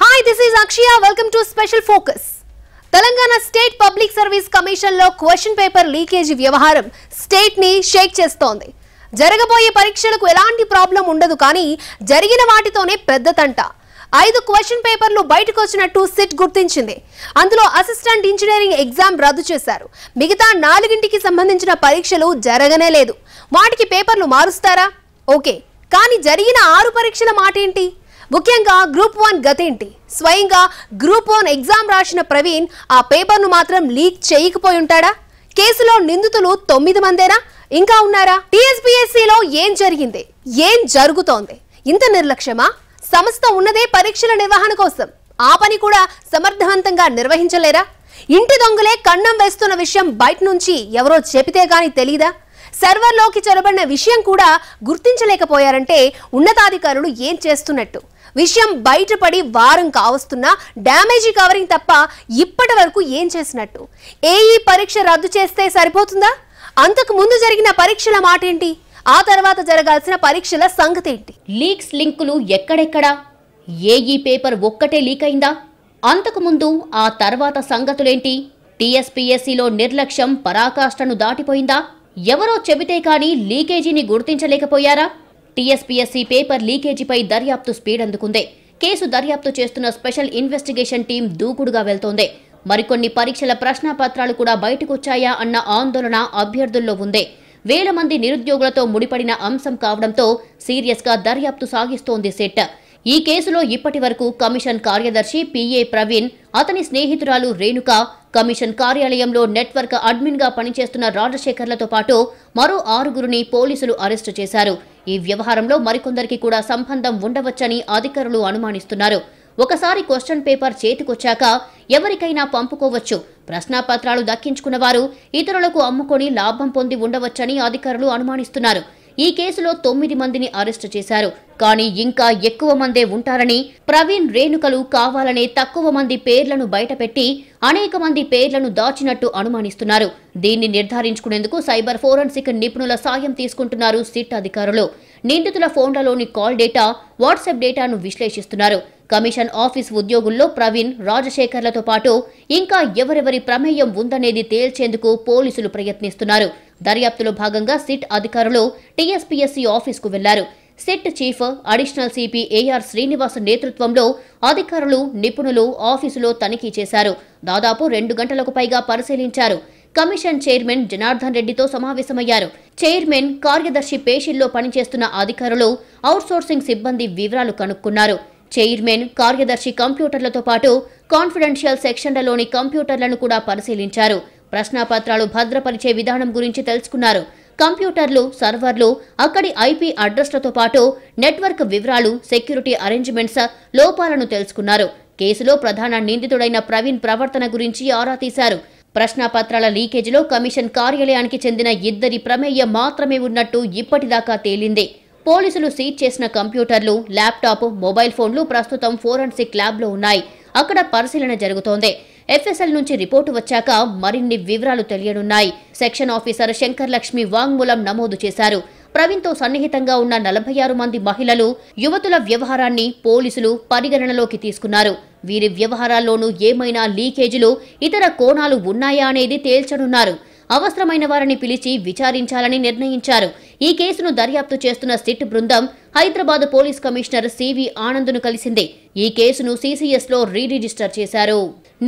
hi this is Akshaya welcome to special focus Telangana state public service commission లో question paper leakage వ్యవహారం state ని shake చేస్తోంది జరగబోయే పరీక్షలకు ఎలాంటి ప్రాబ్లం ఉండదు కానీ జరిగిన వాటితోనే పెద్దదంట ఐదు క్వశ్చన్ పేపర్లు బయటకు వచ్చినట్టు సిట్ గుర్తించింది అందులో అసిస్టెంట్ ఇంజనీరింగ్ ఎగ్జామ్ రద్దు చేశారు మిగతా నాలుగింటికి సంబంధించిన పరీక్షలు జరగనే లేదు వాటికి పేపర్లు మారుస్తారా ఓకే కానీ జరిగిన ఆరు పరీక్షల మాట ఏంటి ముఖ్యంగా గ్రూప్ వన్ గతేంటి స్వయంగా గ్రూప్ వన్ ఎగ్జామ్ రాసిన ప్రవీణ్ ఆ పేపర్ను మాత్రం లీక్ చేయకపోయి ఉంటాడా కేసులో నిందితులు తొమ్మిది మందేనా ఇంకా ఉన్నారా టీఎస్పీఎస్సీలో ఏం జరిగింది ఏం జరుగుతోంది ఇంత నిర్లక్ష్యమా సంస్థ ఉన్నదే పరీక్షల నిర్వహణ కోసం ఆ పని కూడా సమర్థవంతంగా నిర్వహించలేరా ఇంటి దొంగలే కన్నం వేస్తున్న విషయం బయట నుంచి ఎవరో చెబితే గాని తెలీదా సర్వర్లోకి చొరబడిన విషయం కూడా గుర్తించలేకపోయారంటే ఉన్నతాధికారులు ఏం చేస్తున్నట్టు విషయం బయటపడి వారం కావస్తున్నా డ్యామేజీ కవరింగ్ తప్ప ఇప్పటి వరకు ఏం చేసినట్టు ఏఈ పరీక్ష రద్దు చేస్తే సరిపోతుందా అంతకు ముందు జరిగిన పరీక్షల మాట ఏంటి ఆ తర్వాత జరగాల్సిన పరీక్షల సంగతి ఏంటి లీక్స్ లింకులు ఎక్కడెక్కడా ఏఈ పేపర్ ఒక్కటే లీక్ అయిందా అంతకు ముందు ఆ తర్వాత సంగతులేంటి టీఎస్పీఎస్సీలో నిర్లక్ష్యం పరాకాష్ఠను దాటిపోయిందా ఎవరో చెబితే కానీ లీకేజీని గుర్తించలేకపోయారా టీఎస్పీఎస్సీ పేపర్ లీకేజీపై దర్యాప్తు స్పీడ్ అందుకుంది కేసు దర్యాప్తు చేస్తున్న స్పెషల్ ఇన్వెస్టిగేషన్ టీం దూకుడుగా వెళ్తోంది మరికొన్ని పరీక్షల ప్రశ్నాపత్రాలు కూడా బయటకొచ్చాయా అన్న ఆందోళన అభ్యర్థుల్లో ఉంది వేల మంది నిరుద్యోగులతో ముడిపడిన అంశం కావడంతో సీరియస్గా దర్యాప్తు సాగిస్తోంది సెట్ ఈ కేసులో ఇప్పటి వరకు కమిషన్ కార్యదర్శి పిఏ ప్రవీణ్ అతని స్నేహితురాలు రేణుక కమిషన్ కార్యాలయంలో నెట్వర్క్ అడ్మిన్గా పనిచేస్తున్న రాజశేఖర్లతో పాటు మరో ఆరుగురిని పోలీసులు అరెస్టు చేశారు ఈ వ్యవహారంలో మరికొందరికి కూడా సంబంధం ఉండవచ్చని అధికారులు అనుమానిస్తున్నారు ఒకసారి క్వశ్చన్ పేపర్ చేతికొచ్చాక ఎవరికైనా పంపుకోవచ్చు ప్రశ్నాపత్రాలు దక్కించుకున్నవారు ఇతరులకు అమ్ముకొని లాభం పొంది ఉండవచ్చని అధికారులు అనుమానిస్తున్నారు ఈ కేసులో తొమ్మిది మందిని అరెస్టు చేశారు కానీ ఇంకా ఎక్కువ మందే ఉంటారని ప్రవీణ్ రేణుకలు కావాలనే తక్కువ మంది పేర్లను బయటపెట్టి అనేక మంది పేర్లను దాచినట్టు అనుమానిస్తున్నారు దీన్ని నిర్ధారించుకునేందుకు సైబర్ ఫోరెన్సిక్ నిపుణుల సాయం తీసుకుంటున్నారు సిట్ అధికారులు నిందితుల ఫోన్లలోని కాల్ డేటా వాట్సాప్ డేటాను విశ్లేషిస్తున్నారు కమిషన్ ఆఫీస్ ఉద్యోగుల్లో ప్రవీణ్ రాజశేఖర్లతో పాటు ఇంకా ఎవరెవరి ప్రమేయం ఉందనేది తేల్చేందుకు పోలీసులు ప్రయత్నిస్తున్నారు దర్యాప్తులో భాగంగా సిట్ అధికారులు టీఎస్పీఎస్సీ ఆఫీస్కు వెళ్లారు సెట్ chief additional CP AR Srinivas నేతృత్వంలో అధికారులు నిపుణులు ఆఫీసులో తనిఖీ చేశారు దాదాపు రెండు గంటలకు పైగా పరిశీలించారు కమిషన్ చైర్మన్ జనార్దన్ రెడ్డితో సమావేశమయ్యారు చైర్మన్ కార్యదర్శి పేషిల్లో పనిచేస్తున్న అధికారులు అవుట్సోర్సింగ్ సిబ్బంది వివరాలు కనుక్కున్నారు చైర్మన్ కార్యదర్శి కంప్యూటర్లతో పాటు కాన్ఫిడెన్షియల్ సెక్షన్లలోని కంప్యూటర్లను కూడా పరిశీలించారు ప్రశ్నాపత్రాలు భద్రపరిచే విధానం గురించి తెలుసుకున్నారు కంప్యూటర్లు సర్వర్లు అక్కడి ఐపీ అడ్రస్లతో పాటు నెట్వర్క్ వివరాలు సెక్యూరిటీ అరేంజ్మెంట్స్ లోపాలను తెలుసుకున్నారు కేసులో ప్రధాన నిందితుడైన ప్రవీణ్ ప్రవర్తన గురించి ఆరా తీశారు ప్రశ్నాపత్రాల లీకేజీలో కమిషన్ కార్యాలయానికి చెందిన ఇద్దరి ప్రమేయం మాత్రమే ఉన్నట్టు ఇప్పటిదాకా తేలింది పోలీసులు సీజ్ చేసిన కంప్యూటర్లు ల్యాప్టాప్ మొబైల్ ఫోన్లు ప్రస్తుతం ఫోరెన్సిక్ ల్యాబ్లో ఉన్నాయి అక్కడ పరిశీలన జరుగుతోంది ఎఫ్ఎస్ఎల్ నుంచి రిపోర్టు వచ్చాక మరిన్ని వివరాలు తెలియనున్నాయి సెక్షన్ ఆఫీసర్ శంకర్ లక్ష్మి వాంగ్మూలం నమోదు చేశారు ప్రవీణ్తో సన్నిహితంగా ఉన్న నలభై ఆరు మంది మహిళలు యువతుల వ్యవహారాన్ని పోలీసులు పరిగణనలోకి తీసుకున్నారు వీరి వ్యవహారాల్లోనూ ఏమైనా లీకేజీలు ఇతర కోణాలు ఉన్నాయా అనేది తేల్చనున్నారు అవసరమైన వారిని పిలిచి విచారించాలని నిర్ణయించారు ఈ కేసును దర్యాప్తు చేస్తున్న సిట్ బృందం హైదరాబాద్ పోలీస్ కమిషనర్ సివి ఆనంద్ను కలిసింది ఈ కేసును సీసీఎస్లో రీరిజిస్టర్ చేశారు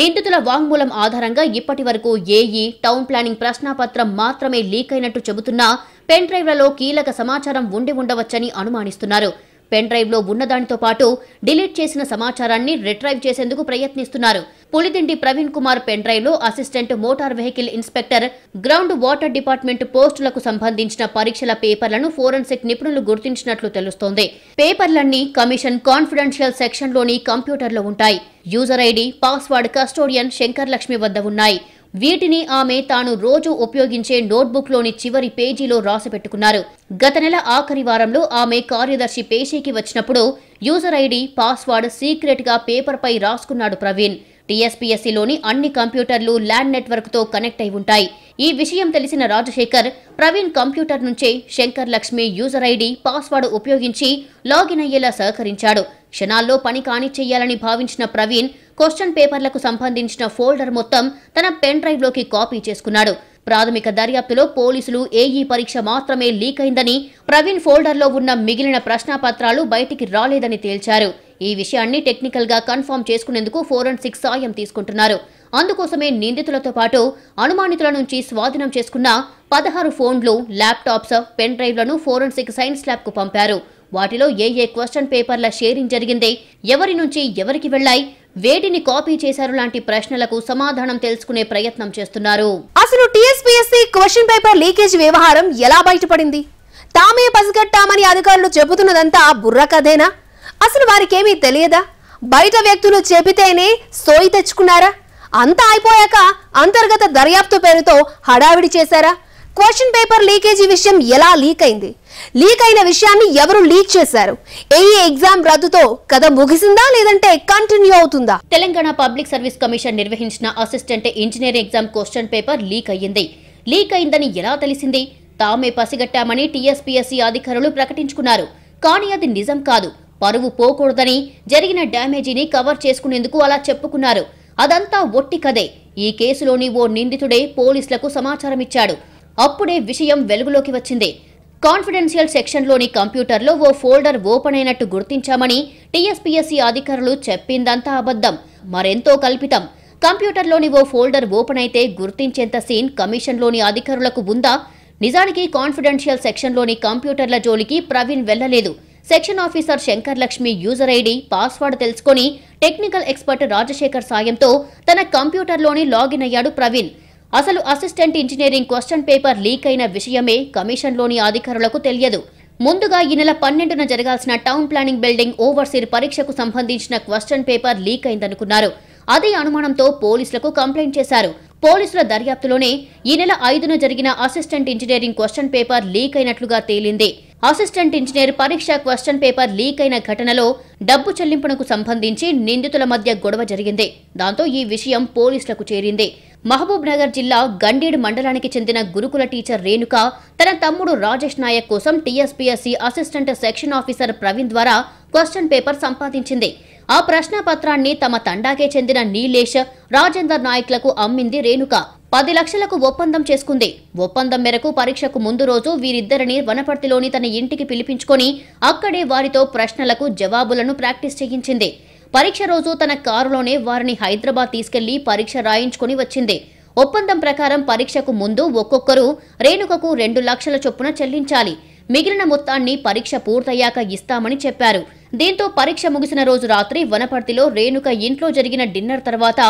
నిందితుల వాంగ్మూలం ఆధారంగా ఇప్పటి వరకు ఏఈ టౌన్ ప్లానింగ్ ప్రశ్నాపత్రం మాత్రమే లీక్ అయినట్టు చెబుతున్నా పెన్ డ్రైవ్లలో కీలక సమాచారం ఉండి ఉండవచ్చని అనుమానిస్తున్నారు పెన్ డ్రైవ్లో ఉన్నదానితో పాటు డిలీట్ చేసిన సమాచారాన్ని రిట్రైవ్ చేసేందుకు ప్రయత్నిస్తున్నారు పులిదిండి ప్రవీణ్ కుమార్ పెన్ డ్రైవ్లో assistant motor vehicle inspector ground water department పోస్టులకు సంబంధించిన పరీక్షల పేపర్లను ఫోరెన్సిక్ నిపుణులు గుర్తించినట్లు తెలుస్తోంది పేపర్లన్నీ కమిషన్ కాన్ఫిడెన్షియల్ సెక్షన్లోని కంప్యూటర్లో ఉంటాయి user ID password custodian Shankar Lakshmi వద్ద ఉన్నాయి వీటిని ఆమె తాను రోజు ఉపయోగించే నోట్బుక్లోని చివరి పేజీలో రాసిపెట్టుకున్నారు గత నెల ఆఖరి వారంలో ఆమె కార్యదర్శి పేషీకి వచ్చినప్పుడు యూజర్ ఐడి పాస్వర్డ్ సీక్రెట్గా పేపర్పై రాసుకున్నాడు ప్రవీణ్ టీఎస్పీఎస్సీలోని అన్ని కంప్యూటర్లు ల్యాండ్ నెట్వర్క్తో కనెక్ట్ అయి ఉంటాయి ఈ విషయం తెలిసిన రాజశేఖర్ ప్రవీణ్ కంప్యూటర్ నుంచే Shankar Lakshmi user ID password ఉపయోగించి లాగిన్ అయ్యేలా సహకరించాడు క్షణాల్లో పని కాని చేయాలని భావించిన ప్రవీణ్ క్వశ్చన్ పేపర్లకు సంబంధించిన ఫోల్డర్ మొత్తం తన పెన్ డ్రైవ్లోకి కాపీ చేసుకున్నాడు ప్రాథమిక దర్యాప్తులో పోలీసులు ఏఈ పరీక్ష మాత్రమే లీక్ అయిందని ప్రవీణ్ ఫోల్డర్లో ఉన్న మిగిలిన ప్రశ్నాపత్రాలు బయటికి రాలేదని తేల్చారు ఈ విషయాన్ని టెక్నికల్గా కన్ఫర్మ్ చేసుకునేందుకు ఫోరెన్సిక్ సాయం తీసుకుంటున్నారు అందుకోసమే నిందితులతో పాటు అనుమానితుల నుంచి స్వాధీనం చేసుకున్న పదహారు ఫోన్లు ల్యాప్టాప్స్ పెన్ డ్రైవ్లను ఫోరెన్సిక్ సైన్స్ ల్యాబ్కు పంపారు వాటిలో ఏ ఏ క్వశ్చన్ పేపర్ల షేరింగ్ జరిగింది ఎవరి నుంచి ఎవరికి వెళ్లాయి వేటిని కాపీ చేశారు లాంటి ప్రశ్నలకు సమాధానం తెలుసుకునే ప్రయత్నం చేస్తున్నారు అసలు టీఎస్పీఎస్సీ క్వశ్చన్ పేపర్ లీకేజ్ వ్యవహారం ఎలా బయటపడింది తామే పసిగట్టామని అధికారులు చెబుతున్నదంతా బుర్ర కథేనా అసలు వారికేమీ తెలియదా బయట వ్యక్తులు చెబితేనే సోయి తెచ్చుకున్నారా అంతా అయిపోయాక అంతర్గత దర్యాప్తు పేరుతో హడావిడి చేశారా క్వశ్చన్ పేపర్ లీకేజీ విషయం ఎలా లీక్ అయింది లీక్ అయిన విషయాన్ని ఎవరు లీక్ చేశారు ఏఈ ఎగ్జామ్ రద్దుతో కథ ముగిసిందా లేదంటే కంటిన్యూ అవుతుందా తెలంగాణ పబ్లిక్ సర్వీస్ కమిషన్ నిర్వహించిన assistant engineer exam question paper leak అయ్యింది లీక్ అయిందని ఎలా తెలిసింది తామే పసిగట్టామని టీఎస్పీఎస్సీ అధికారులు ప్రకటించుకున్నారు కానీ అది నిజం కాదు పరువు పోకూడదని జరిగిన డ్యామేజీని కవర్ చేసుకునేందుకు అలా చెప్పుకున్నారు అదంతా ఒట్టి కదే ఈ కేసులోని ఓ నిందితుడే పోలీసులకు సమాచారమిచ్చాడు అప్పుడే విషయం వెలుగులోకి వచ్చింది కాన్ఫిడెన్షియల్ సెక్షన్లోని కంప్యూటర్లో ఓ ఫోల్డర్ ఓపెన్ అయినట్టు గుర్తించామని టీఎస్పీఎస్సీ అధికారులు చెప్పిందంతా అబద్ధం మరెంతో కల్పితం కంప్యూటర్లోని ఓ ఫోల్డర్ ఓపెన్ అయితే గుర్తించేంత సీన్ కమిషన్లోని అధికారులకు ఉందా నిజానికి కాన్ఫిడెన్షియల్ సెక్షన్లోని కంప్యూటర్ల జోలికి ప్రవీణ్ వెళ్లలేదు section officer Shankar Lakshmi user ID password తెలుసుకుని టెక్నికల్ ఎక్స్పర్ట్ రాజశేఖర్ సాయంతో తన కంప్యూటర్లోని లాగిన్ అయ్యాడు ప్రవీణ్ అసలు assistant engineering question paper leak అయిన విషయమే కమిషన్లోని అధికారులకు తెలియదు ముందుగా ఈ నెల పన్నెండున జరగాల్సిన టౌన్ ప్లానింగ్ బిల్డింగ్ ఓవర్సీర్ పరీక్షకు సంబంధించిన క్వశ్చన్ పేపర్ లీక్ అయిందనుకున్నారు అదే అనుమానంతో పోలీసులకు కంప్లైంట్ చేశారు పోలీసుల దర్యాప్తులోనే ఈ నెల ఐదున జరిగిన assistant engineering question paper leak అయినట్లుగా తేలింది అసిస్టెంట్ ఇంజనీర్ పరీక్ష క్వశ్చన్ పేపర్ లీక్ అయిన ఘటనలో డబ్బు చెల్లింపునకు సంబంధించి నిందితుల మధ్య గొడవ జరిగింది దాంతో ఈ విషయం పోలీసులకు చేరింది మహబూబ్ నగర్ జిల్లా గండీడ్ మండలానికి చెందిన గురుకుల టీచర్ రేణుక తన తమ్ముడు రాజేష్ నాయక్ కోసం TSPSC assistant section officer Praveen ద్వారా క్వశ్చన్ పేపర్ సంపాదించింది ఆ ప్రశ్నపత్రాన్ని తమ తండాకే చెందిన నీలేష్ రాజేందర్ నాయక్లకు అమ్మింది రేణుక పది లక్షలకు ఒప్పందం చేసుకుంది ఒప్పందం మేరకు పరీక్షకు ముందు రోజు వీరిద్దరిని వనపర్తిలోని తన ఇంటికి పిలిపించుకొని అక్కడే వారితో ప్రశ్నలకు జవాబులను ప్రాక్టీస్ చేయించింది పరీక్ష రోజు తన కారులోనే వారిని హైదరాబాద్ తీసుకెళ్లి పరీక్ష రాయించుకుని వచ్చింది ఒప్పందం ప్రకారం పరీక్షకు ముందు ఒక్కొక్కరు రేణుకకు రెండు లక్షల చొప్పున చెల్లించాలి మిగిలిన మొత్తాన్ని పరీక్ష పూర్తయ్యాక ఇస్తామని చెప్పారు దీంతో పరీక్ష ముగిసిన రోజు రాత్రి వనపర్తిలో రేణుక ఇంట్లో జరిగిన డిన్నర్ తర్వాత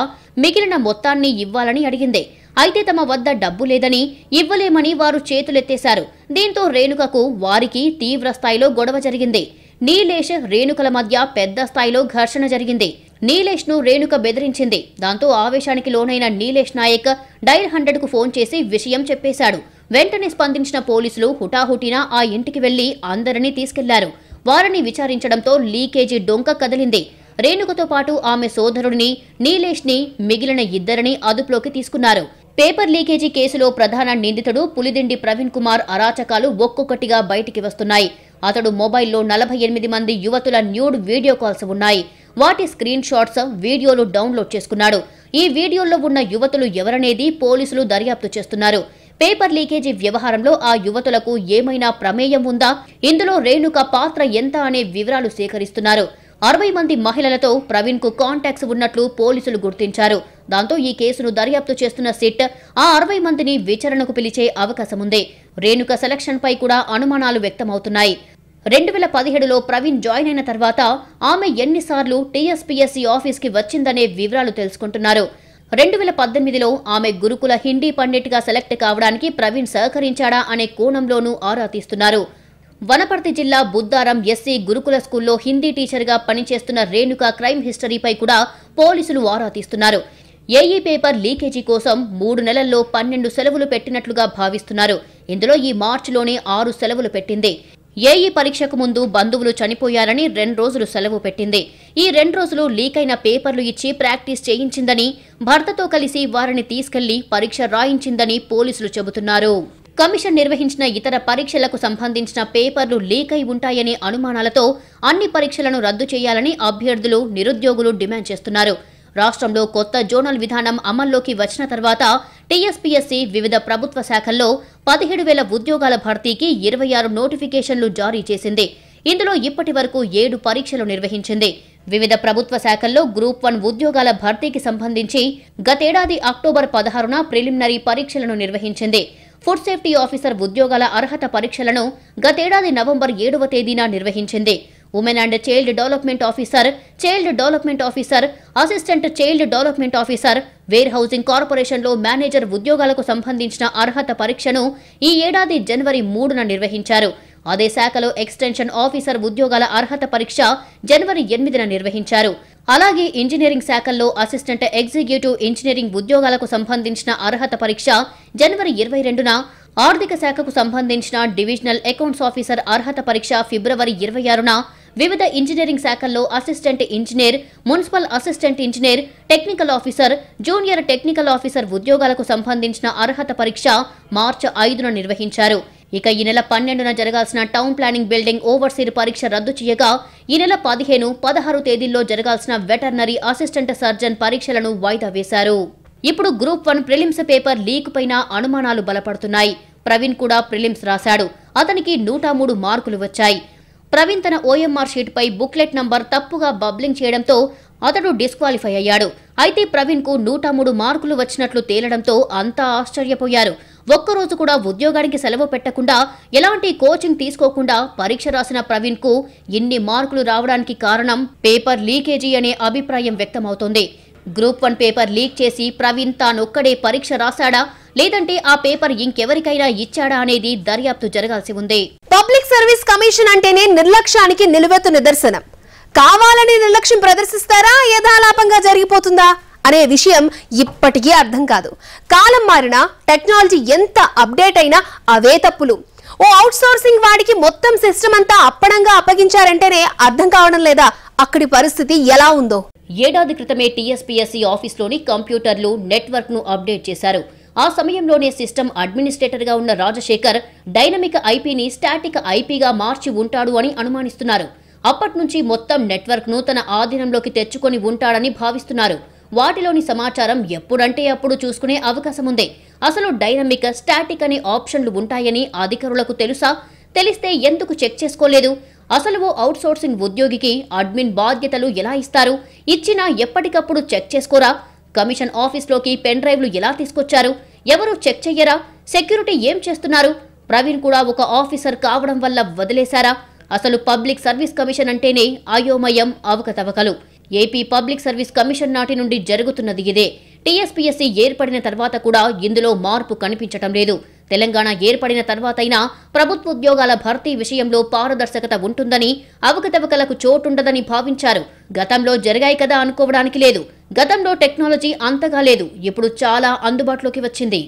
మిగిలిన మొత్తాన్ని ఇవ్వాలని అడిగింది అయితే తమ వద్ద డబ్బు లేదని ఇవ్వలేమని వారు చేతులెత్తేశారు దీంతో రేణుకకు వారికి తీవ్ర స్థాయిలో గొడవ జరిగింది నీలేష్ రేణుకల మధ్య పెద్ద స్థాయిలో ఘర్షణ జరిగింది నీలేష్ ను రేణుక బెదిరించింది దాంతో ఆవేశానికి లోనైన నీలేష్ నాయక్ డైల్ హండ్రెడ్ కు ఫోన్ చేసి విషయం చెప్పేశాడు వెంటనే స్పందించిన పోలీసులు హుటాహుటిన ఆ ఇంటికి వెళ్లి అందరినీ తీసుకెళ్లారు వారిని విచారించడంతో లీకేజీ డొంక కదిలింది రేణుకతో పాటు ఆమె సోదరుడిని నీలేష్ ని మిగిలిన ఇద్దరిని అదుపులోకి తీసుకున్నారు పేపర్ లీకేజీ కేసులో ప్రధాన నిందితుడు పులిదిండి ప్రవీణ్ కుమార్ అరాచకాలు ఒక్కొక్కటిగా బయటికి వస్తున్నాయి అతడు మొబైల్లో నలభై ఎనిమిది మంది యువతుల న్యూడ్ వీడియో కాల్స్ ఉన్నాయి వాటి స్క్రీన్ షాట్స్ వీడియోలు డౌన్లోడ్ చేసుకున్నాడు ఈ వీడియోల్లో ఉన్న యువతులు ఎవరనేది పోలీసులు దర్యాప్తు చేస్తున్నారు పేపర్ లీకేజీ వ్యవహారంలో ఆ యువతులకు ఏమైనా ప్రమేయం ఉందా ఇందులో రేణుక పాత్ర ఎంత అనే వివరాలు సేకరిస్తున్నారు అరవై మంది మహిళలతో ప్రవీణ్కు కాంటాక్ట్స్ ఉన్నట్లు పోలీసులు గుర్తించారు దాంతో ఈ కేసును దర్యాప్తు చేస్తున్న సిట్ ఆ అరవై మందిని విచారణకు పిలిచే అవకాశముంది రేణుక పై కూడా అనుమానాలు వ్యక్తమవుతున్నాయి రెండు వేల పదిహేడులో ప్రవీణ్ జాయిన్ అయిన తర్వాత ఆమె ఎన్నిసార్లు టీఎస్పీఎస్సీ ఆఫీస్కి వచ్చిందనే వివరాలు తెలుసుకుంటున్నారు రెండు వేల పద్దెనిమిదిలో ఆమె గురుకుల హిందీ పండిట్గా సెలెక్ట్ కావడానికి ప్రవీణ్ సహకరించాడా అనే కోణంలోనూ ఆరా తీస్తున్నారు వనపర్తి జిల్లా బుద్దారం ఎస్సీ గురుకుల స్కూల్లో హిందీ టీచర్గా పనిచేస్తున్న రేణుక క్రైమ్ హిస్టరీపై కూడా పోలీసులు ఆరా తీస్తున్నారు ఏఈ పేపర్ లీకేజీ కోసం మూడు నెలల్లో పన్నెండు సెలవులు పెట్టినట్లుగా భావిస్తున్నారు ఇందులో ఈ మార్చిలోనే ఆరు సెలవులు పెట్టింది ఏఈ పరీక్షకు ముందు బంధువులు చనిపోయారని రెండు రోజులు సెలవు పెట్టింది ఈ రెండు రోజులు లీకైన పేపర్లు ఇచ్చి ప్రాక్టీస్ చేయించిందని భర్తతో కలిసి వారిని తీసుకెళ్లి పరీక్ష రాయించిందని పోలీసులు చెబుతున్నారు కమిషన్ నిర్వహించిన ఇతర పరీక్షలకు సంబంధించిన పేపర్లు లీక్ అయి ఉంటాయనే అనుమానాలతో అన్ని పరీక్షలను రద్దు చేయాలని అభ్యర్థులు నిరుద్యోగులు డిమాండ్ చేస్తున్నారు రాష్ట్రంలో కొత్త జోనల్ విధానం అమల్లోకి వచ్చిన తర్వాత టీఎస్పీఎస్సీ వివిధ ప్రభుత్వ శాఖల్లో పదిహేడు వేల ఉద్యోగాల భర్తీకి ఇరవై ఆరు నోటిఫికేషన్లు జారీ చేసింది ఇందులో ఇప్పటి వరకు ఏడు పరీక్షలు నిర్వహించింది వివిధ ప్రభుత్వ శాఖల్లో గ్రూప్ వన్ ఉద్యోగాల భర్తీకి సంబంధించి గతేడాది అక్టోబర్ పదహారున ప్రిలిమినరీ పరీక్షలను నిర్వహించింది ఫుడ్ సేఫ్టీ ఆఫీసర్ ఉద్యోగాల అర్హత పరీక్షలను గతేడాది నవంబర్ ఏడవ తేదీన నిర్వహించింది women and child development officer child development officer assistant child development officer warehousing కార్పొరేషన్లో మేనేజర్ ఉద్యోగాలకు సంబంధించిన అర్హత పరీక్షను ఈ ఏడాది జనవరి మూడున నిర్వహించారు అదే శాఖలో ఎక్స్టెన్షన్ ఆఫీసర్ ఉద్యోగాల అర్హత పరీక్ష జనవరి ఎనిమిదిన నిర్వహించారు అలాగే ఇంజనీరింగ్ శాఖల్లో అసిస్టెంట్ ఎగ్జిక్యూటివ్ ఇంజనీరింగ్ ఉద్యోగాలకు సంబంధించిన అర్హత పరీక్ష జనవరి ఇరవై రెండున ఆర్థిక శాఖకు సంబంధించిన డివిజనల్ అకౌంట్స్ ఆఫీసర్ అర్హత పరీక్ష ఫిబ్రవరి ఇరవై ఆరున వివిధ ఇంజనీరింగ్ శాఖల్లో assistant engineer municipal assistant engineer technical officer junior technical officer ఉద్యోగాలకు సంబంధించిన అర్హత పరీక్ష మార్చి ఐదున నిర్వహించారు ఇక ఈ నెల పన్నెండున జరగాల్సిన టౌన్ ప్లానింగ్ బిల్డింగ్ ఓవర్సీర్ పరీక్ష రద్దు చేయగా ఈ నెల పదిహేను పదహారు తేదీల్లో జరగాల్సిన వెటర్నరీ అసిస్టెంట్ సర్జన్ పరీక్షలను వాయిదా వేశారు ఇప్పుడు group one prelims paper leak పైన అనుమానాలు బలపడుతున్నాయి ప్రవీణ్ కూడా ప్రిలిమ్స్ రాశాడు అతనికి నూట మూడు మార్కులు వచ్చాయి ప్రవీణ్ తన ఓఎంఆర్ షీట్పై బుక్లెట్ నంబర్ తప్పుగా బబ్లింగ్ చేయడంతో అతడు డిస్క్వాలిఫై అయ్యాడు అయితే ప్రవీణ్కు నూట మూడు మార్కులు వచ్చినట్లు తేలడంతో అంతా ఆశ్చర్యపోయారు ఒక్కరోజు కూడా ఉద్యోగానికి సెలవు పెట్టకుండా ఎలాంటి కోచింగ్ తీసుకోకుండా పరీక్ష రాసిన ప్రవీణ్ కు ఇన్ని మార్కులు రావడానికి కారణం పేపర్ లీకేజీ అనే అభిప్రాయం వ్యక్తమవుతోంది గ్రూప్ వన్ పేపర్ లీక్ చేసి ప్రవీణ్ తానొక్కడే పరీక్ష రాశాడా లేదంటే ఆ పేపర్ ఇంకెవరికైనా ఇచ్చాడా అనేది దర్యాప్తు జరగాల్సి ఉంది పబ్లిక్ సర్వీస్ కమిషన్ అంటేనే నిర్లక్ష్యానికి నిలువెత్తు నిదర్శనం కావాలని నిర్లక్ష్యం ప్రదర్శిస్తారా యథాలాపంగా జరిగిపోతుందా అనే విషయం ఇప్పటికీ అర్థం కాదు కాలం మారినా టెక్నాలజీ ఎంత అప్డేట్ అయినా అవే తప్పులు ఓ అవుట్ సోర్సింగ్ వాడికి మొత్తం సిస్టమ్ అంతా అప్పడంగా అప్పగించారంటేనే అర్థం కావడం లేదా అక్కడి పరిస్థితి ఎలా ఉందో ఏడాది క్రితమే టీఎస్పీఎస్సీ ఆఫీస్లోని కంప్యూటర్లు నెట్వర్క్ ను అప్డేట్ చేశారు ఆ సమయంలోనే సిస్టమ్ అడ్మినిస్ట్రేటర్గా ఉన్న రాజశేఖర్ డైనమిక్ ఐపీని స్టాటిక్ ఐపీగా మార్చి ఉంటాడు అని అనుమానిస్తున్నారు అప్పటి నుంచి మొత్తం నెట్వర్క్ను తన ఆధీనంలోకి తెచ్చుకొని ఉంటాడని భావిస్తున్నారు వాటిలోని సమాచారం ఎప్పుడంటే అప్పుడు చూసుకునే అవకాశం ఉంది అసలు డైనమిక్ స్టాటిక్ అనే ఆప్షన్లు ఉంటాయని అధికారులకు తెలుసా తెలిస్తే ఎందుకు చెక్ చేసుకోలేదు అసలు ఓ అవుట్సోర్సింగ్ ఉద్యోగికి అడ్మిన్ బాధ్యతలు ఎలా ఇస్తారు ఇచ్చినా ఎప్పటికప్పుడు చెక్ చేసుకోరా కమిషన్ ఆఫీస్లోకి పెన్ డ్రైవ్లు ఎలా తీసుకొచ్చారు ఎవరు చెక్ చెయ్యరా సెక్యూరిటీ ఏం చేస్తున్నారు ప్రవీణ్ కూడా ఒక ఆఫీసర్ కావడం వల్ల వదిలేశారా అసలు పబ్లిక్ సర్వీస్ కమిషన్ అంటేనే అయోమయం అవకతవకలు ఏపీ పబ్లిక్ సర్వీస్ కమిషన్ నాటి నుండి జరుగుతున్నది ఇదే టీఎస్పీఎస్సీ ఏర్పడిన తర్వాత కూడా ఇందులో మార్పు కనిపించటం లేదు తెలంగాణ ఏర్పడిన తర్వాతైనా ప్రభుత్వ ఉద్యోగాల భర్తీ విషయంలో పారదర్శకత ఉంటుందని అవకతవకలకు చోటుండదని భావించారు గతంలో జరిగాయి కదా అనుకోవడానికి లేదు గతంలో టెక్నాలజీ అంతగా లేదు ఇప్పుడు చాలా అందుబాటులోకి వచ్చింది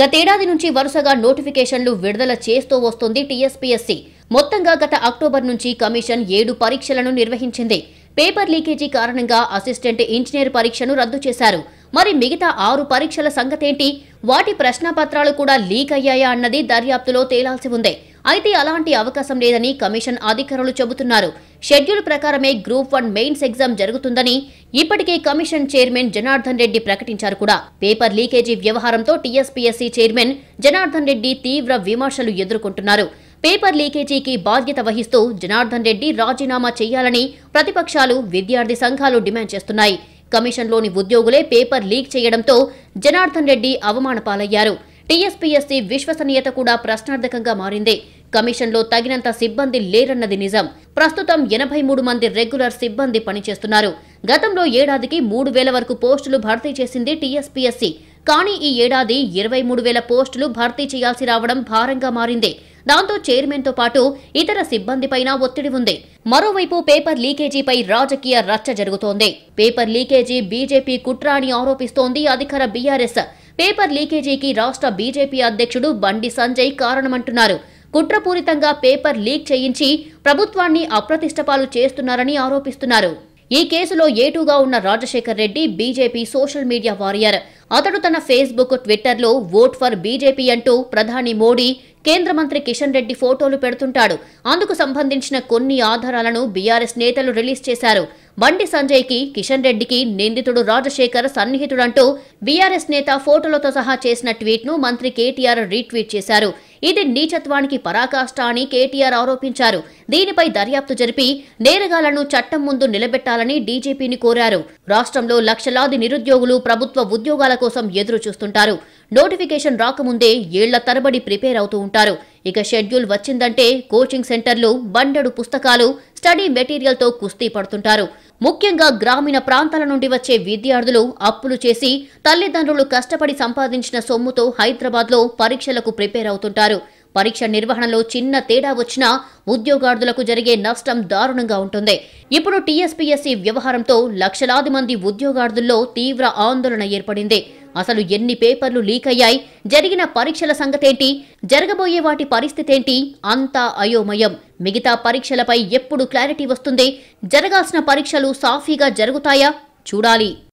గతేడాది నుంచి వరుసగా నోటిఫికేషన్లు విడుదల చేస్తూ వస్తుంది టీఎస్పీఎస్సీ మొత్తంగా గత అక్టోబర్ నుంచి కమిషన్ ఏడు పరీక్షలను నిర్వహించింది పేపర్ లీకేజీ కారణంగా అసిస్టెంట్ ఇంజనీర్ పరీక్షను రద్దు చేశారు మరి మిగతా ఆరు పరీక్షల సంగతేంటి వాటి ప్రశ్నపత్రాలు కూడా లీక్ అయ్యాయా అన్నది దర్యాప్తులో తేలాల్సి ఉంది అయితే అలాంటి అవకాశం లేదని కమిషన్ అధికారులు చెబుతున్నారు షెడ్యూల్ ప్రకారమే గ్రూప్ వన్ మెయిన్స్ ఎగ్జామ్ జరుగుతుందని ఇప్పటికే కమిషన్ చైర్మన్ జనార్దన్ రెడ్డి ప్రకటించారు కూడా పేపర్ లీకేజీ వ్యవహారంతో టీఎస్పీఎస్సీ చైర్మన్ జనార్దన్ రెడ్డి తీవ్ర విమర్శలు ఎదుర్కొంటున్నారు పేపర్ లీకేజీకి బాధ్యత వహిస్తూ జనార్దన్ రెడ్డి రాజీనామా చేయాలని ప్రతిపక్షాలు విద్యార్థి సంఘాలు డిమాండ్ చేస్తున్నాయి కమిషన్లోని ఉద్యోగులే పేపర్ లీక్ చేయడంతో జనార్దన్ రెడ్డి అవమాన పాలయ్యారు టీఎస్పీఎస్సీ విశ్వసనీయత కూడా ప్రశ్నార్థకంగా మారింది కమిషన్లో తగినంత సిబ్బంది లేరన్నది నిజం ప్రస్తుతం ఎనభై మూడు మంది రెగ్యులర్ సిబ్బంది పనిచేస్తున్నారు గతంలో ఏడాదికి మూడు వేల వరకు పోస్టులు భర్తీ చేసింది టీఎస్పీఎస్సీ కానీ ఈ ఏడాది ఇరవై మూడు వేల పోస్టులు భర్తీ చేయాల్సి రావడం భారంగా మారింది దాంతో చైర్మన్తో పాటు ఇతర సిబ్బందిపైన ఒత్తిడి ఉంది మరోవైపు పేపర్ లీకేజీపై రాజకీయ రచ్చ జరుగుతోంది పేపర్ లీకేజీ బీజేపీ కుట్ర అని ఆరోపిస్తోంది అధికార బీఆర్ఎస్ పేపర్ లీకేజీకి రాష్ట్ర బీజేపీ అధ్యక్షుడు బండి సంజయ్ కారణమంటున్నారు కుట్రపూరితంగా పేపర్ లీక్ చేయించి ప్రభుత్వాన్ని అప్రతిష్టపాలు చేస్తున్నారని ఆరోపిస్తున్నారు ఈ కేసులో ఏటుగా ఉన్న Rajasekhar Reddy BJP social media warrior అతడు తన ఫేస్బుక్ ట్విట్టర్లో ఓట్ ఫర్ బీజేపీ అంటూ ప్రధాని మోడీ కేంద్ర మంత్రి కిషన్ రెడ్డి ఫోటోలు పెడుతుంటాడు అందుకు సంబంధించిన కొన్ని ఆధారాలను బీఆర్ఎస్ నేతలు రిలీజ్ చేశారు బండి కి కిషన్ రెడ్డికి నిందితుడు రాజశేఖర్ సన్నిహితుడంటూ బీఆర్ఎస్ నేత ఫోటోలతో సహా చేసిన ట్వీట్ను మంత్రి కేటీఆర్ రీట్వీట్ చేశారు ఇది నీచత్వానికి పరాకాష్ట అని కేటీఆర్ ఆరోపించారు దీనిపై దర్యాప్తు జరిపి నేరగాళ్లను చట్టం ముందు నిలబెట్టాలని డీజీపీని కోరారు రాష్ట్రంలో లక్షలాది నిరుద్యోగులు ప్రభుత్వ ఉద్యోగాల కోసం ఎదురు చూస్తుంటారు నోటిఫికేషన్ రాకముందే ఏళ్ల తరబడి ప్రిపేర్ అవుతూ ఉంటారు ఇక షెడ్యూల్ వచ్చిందంటే కోచింగ్ సెంటర్లు బండడు పుస్తకాలు స్టడీ మెటీరియల్తో కుస్తీ పడుతుంటారు ముఖ్యంగా గ్రామీణ ప్రాంతాల నుండి వచ్చే విద్యార్థులు అప్పులు చేసి తల్లిదండ్రులు కష్టపడి సంపాదించిన సొమ్ముతో హైదరాబాద్లో పరీక్షలకు ప్రిపేర్ అవుతుంటారు పరీక్ష నిర్వహణలో చిన్న తేడా వచ్చినా ఉద్యోగార్థులకు జరిగే నష్టం దారుణంగా ఉంటుంది ఇప్పుడు టీఎస్పీఎస్సీ వ్యవహారంతో లక్షలాది మంది ఉద్యోగార్థుల్లో తీవ్ర ఆందోళన ఏర్పడింది అసలు ఎన్ని పేపర్లు లీక్ అయ్యాయి జరిగిన పరీక్షల సంగతేంటి జరగబోయే వాటి పరిస్థితేంటి అంతా అయోమయం మిగతా పరీక్షలపై ఎప్పుడు క్లారిటీ వస్తుంది జరగాల్సిన పరీక్షలు సాఫీగా జరుగుతాయా చూడాలి